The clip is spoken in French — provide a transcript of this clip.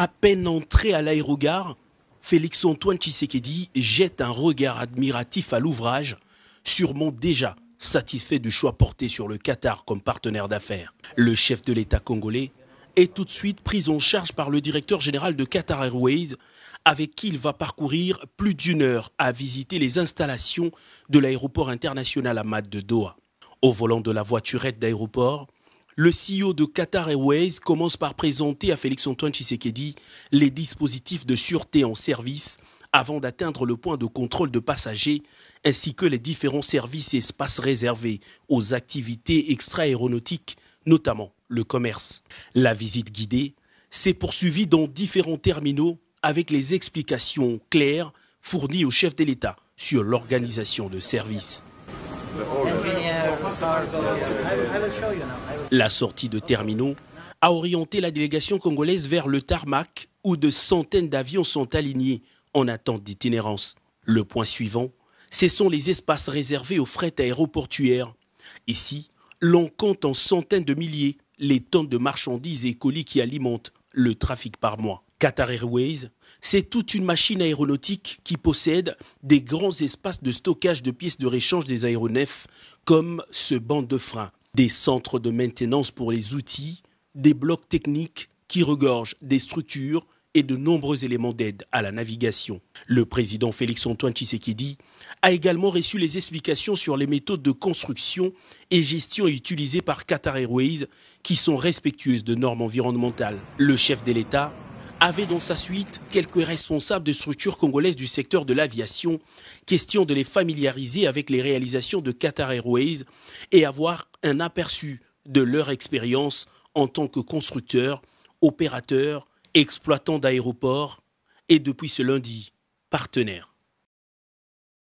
À peine entré à l'aérogare, Félix Antoine Tshisekedi jette un regard admiratif à l'ouvrage, sûrement déjà satisfait du choix porté sur le Qatar comme partenaire d'affaires. Le chef de l'État congolais est tout de suite pris en charge par le directeur général de Qatar Airways, avec qui il va parcourir plus d'une heure à visiter les installations de l'aéroport international Ahmad de Doha. Au volant de la voiturette d'aéroport, le CEO de Qatar Airways commence par présenter à Félix Antoine Tshisekedi les dispositifs de sûreté en service avant d'atteindre le point de contrôle de passagers, ainsi que les différents services et espaces réservés aux activités extra-aéronautiques, notamment le commerce. La visite guidée s'est poursuivie dans différents terminaux avec les explications claires fournies au chef de l'État sur l'organisation de services. La sortie de terminaux a orienté la délégation congolaise vers le tarmac où de centaines d'avions sont alignés en attente d'itinérance. Le point suivant, ce sont les espaces réservés aux fret aéroportuaires. Ici, l'on compte en centaines de milliers les tonnes de marchandises et colis qui alimentent le trafic par mois. Qatar Airways, c'est toute une machine aéronautique qui possède des grands espaces de stockage de pièces de réchange des aéronefs, comme ce banc de frein, des centres de maintenance pour les outils, des blocs techniques qui regorgent des structures et de nombreux éléments d'aide à la navigation. Le président Félix-Antoine Tshisekedi a également reçu les explications sur les méthodes de construction et gestion utilisées par Qatar Airways qui sont respectueuses de normes environnementales. Le chef de l'État avait dans sa suite quelques responsables de structures congolaises du secteur de l'aviation, question de les familiariser avec les réalisations de Qatar Airways et avoir un aperçu de leur expérience en tant que constructeur, opérateur, exploitants d'aéroports et depuis ce lundi, partenaire.